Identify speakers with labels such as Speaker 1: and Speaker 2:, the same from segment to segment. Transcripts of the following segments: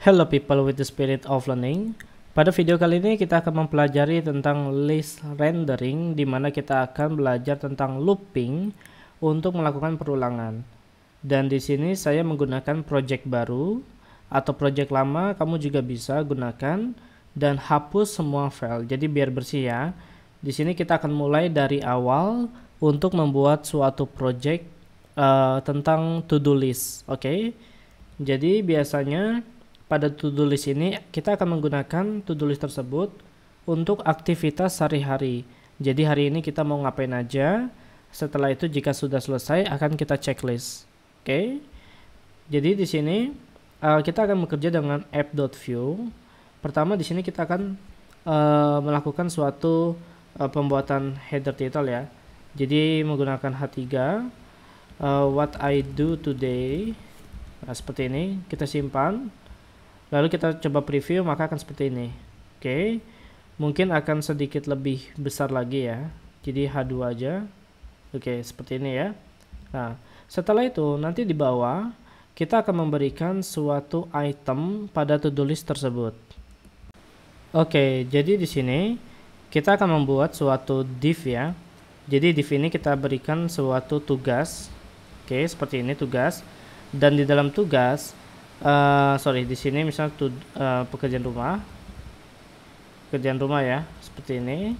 Speaker 1: Hello people with the spirit of learning. Pada video kali ini kita akan mempelajari tentang list rendering di mana kita akan belajar tentang looping untuk melakukan perulangan. Dan di sini saya menggunakan project baru atau project lama kamu juga bisa gunakan dan hapus semua file. Jadi biar bersih ya. Di sini kita akan mulai dari awal untuk membuat suatu project uh, tentang to do list, oke? Okay? Jadi biasanya pada to-do list ini kita akan menggunakan to-do list tersebut untuk aktivitas sehari-hari. Jadi hari ini kita mau ngapain aja. Setelah itu jika sudah selesai akan kita checklist. Oke. Okay? Jadi di sini uh, kita akan bekerja dengan app.view. Pertama di sini kita akan uh, melakukan suatu uh, pembuatan header title ya. Jadi menggunakan H3 uh, what I do today. Nah, seperti ini kita simpan lalu kita coba preview maka akan seperti ini oke okay. mungkin akan sedikit lebih besar lagi ya jadi H2 aja oke okay, seperti ini ya nah setelah itu nanti di bawah kita akan memberikan suatu item pada to-do list tersebut oke okay, jadi di sini kita akan membuat suatu div ya jadi div ini kita berikan suatu tugas oke okay, seperti ini tugas dan di dalam tugas Eh, sorry di sini misalnya tu, uh, eh, pekerjaan rumah pekerjaan rumah ya seperti ini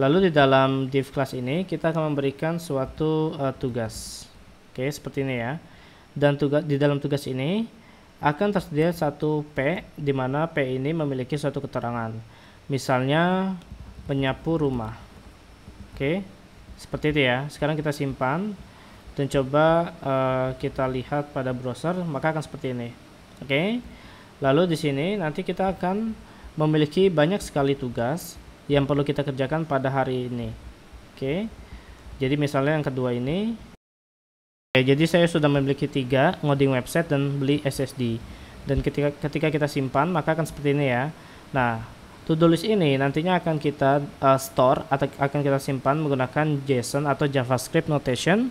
Speaker 1: lalu di dalam div class ini kita akan memberikan suatu uh, tugas oke okay, seperti ini ya dan tugas di dalam tugas ini akan tersedia satu P di mana P ini memiliki suatu keterangan misalnya penyapu rumah oke okay, seperti itu ya sekarang kita simpan dan coba uh, kita lihat pada browser maka akan seperti ini oke okay? lalu di sini nanti kita akan memiliki banyak sekali tugas yang perlu kita kerjakan pada hari ini oke okay? jadi misalnya yang kedua ini okay, jadi saya sudah memiliki tiga ngoding website dan beli SSD dan ketika ketika kita simpan maka akan seperti ini ya nah to-do list ini nantinya akan kita uh, store atau akan kita simpan menggunakan JSON atau JavaScript notation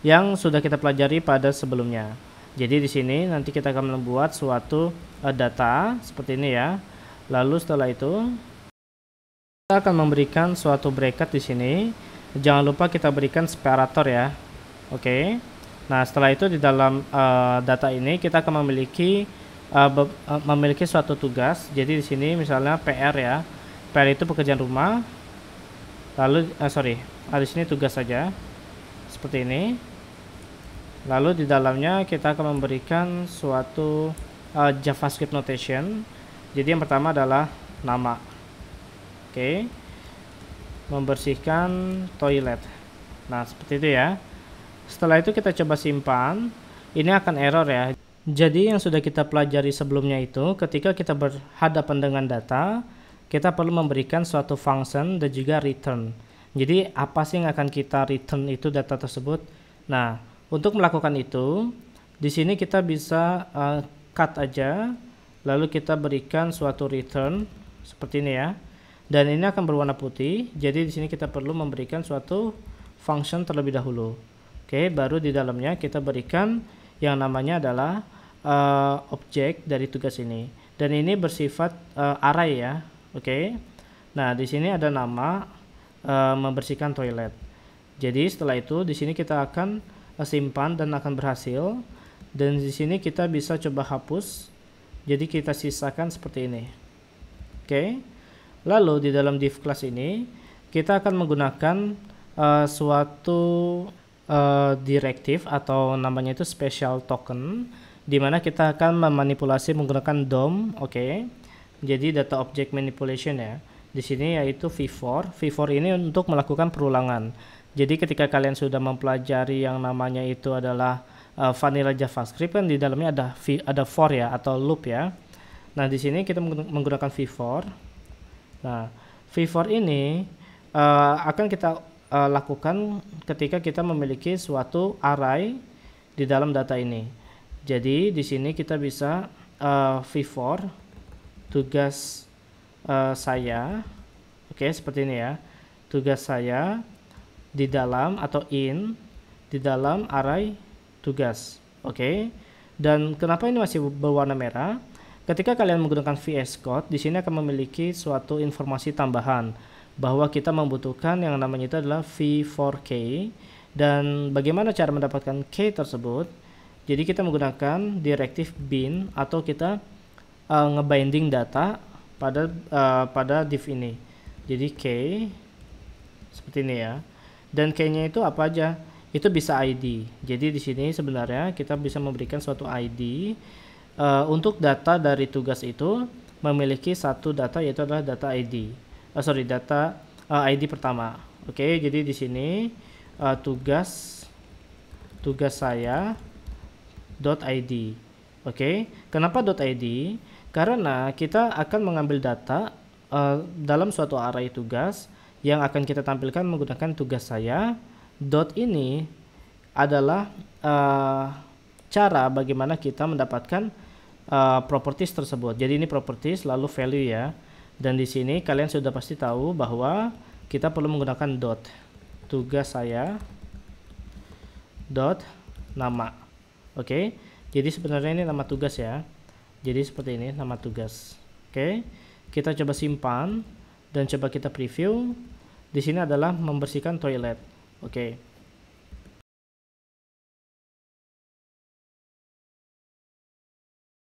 Speaker 1: yang sudah kita pelajari pada sebelumnya. Jadi di sini nanti kita akan membuat suatu uh, data seperti ini ya. Lalu setelah itu kita akan memberikan suatu bracket di sini. Jangan lupa kita berikan separator ya. Oke. Okay. Nah, setelah itu di dalam uh, data ini kita akan memiliki uh, uh, memiliki suatu tugas. Jadi di sini misalnya PR ya. PR itu pekerjaan rumah. Lalu uh, sorry, ada di sini tugas saja. Seperti ini lalu di dalamnya kita akan memberikan suatu uh, javascript notation jadi yang pertama adalah nama oke okay. membersihkan toilet nah seperti itu ya setelah itu kita coba simpan ini akan error ya jadi yang sudah kita pelajari sebelumnya itu ketika kita berhadapan dengan data kita perlu memberikan suatu function dan juga return jadi apa sih yang akan kita return itu data tersebut nah untuk melakukan itu, di sini kita bisa uh, cut aja, lalu kita berikan suatu return seperti ini ya. Dan ini akan berwarna putih, jadi di sini kita perlu memberikan suatu function terlebih dahulu. Oke, baru di dalamnya kita berikan yang namanya adalah uh, objek dari tugas ini. Dan ini bersifat uh, array ya. Oke. Nah, di sini ada nama uh, membersihkan toilet. Jadi setelah itu di sini kita akan Eh, simpan dan akan berhasil dan di sini kita bisa coba hapus jadi kita sisakan seperti ini oke okay. lalu di dalam div class ini kita akan menggunakan uh, suatu uh, directive atau namanya itu special token di mana kita akan memanipulasi menggunakan DOM oke okay. jadi data object manipulation ya di sini yaitu V4. V4 ini untuk melakukan perulangan. Jadi ketika kalian sudah mempelajari yang namanya itu adalah uh, vanilla JavaScript kan di dalamnya ada v, ada for ya atau loop ya. Nah, di sini kita menggunakan V4. Nah, V4 ini uh, akan kita uh, lakukan ketika kita memiliki suatu array di dalam data ini. Jadi di sini kita bisa uh, V4 tugas uh, saya oke okay, seperti ini ya tugas saya di dalam atau in di dalam array tugas oke okay? dan kenapa ini masih berwarna merah ketika kalian menggunakan VS Code di sini akan memiliki suatu informasi tambahan bahwa kita membutuhkan yang namanya itu adalah V4K dan bagaimana cara mendapatkan K tersebut jadi kita menggunakan directive bin atau kita uh, ngebinding data pada uh, pada div ini. Jadi k seperti ini ya. Dan k-nya itu apa aja? Itu bisa ID. Jadi di sini sebenarnya kita bisa memberikan suatu ID uh, eh, untuk data dari tugas itu memiliki satu data yaitu adalah data ID. Uh, eh, sorry, data uh, ID pertama. Oke, okay, jadi di sini uh, tugas tugas saya .id. Oke, okay? kenapa .id? Karena kita akan mengambil data uh, dalam suatu array tugas yang akan kita tampilkan menggunakan tugas saya. Dot ini adalah uh, cara bagaimana kita mendapatkan uh, properties tersebut. Jadi ini properties lalu value ya. Dan di sini kalian sudah pasti tahu bahwa kita perlu menggunakan dot tugas saya dot nama. Oke. Okay? Jadi sebenarnya ini nama tugas ya jadi seperti ini nama tugas oke kita coba simpan dan coba kita preview di sini adalah membersihkan toilet oke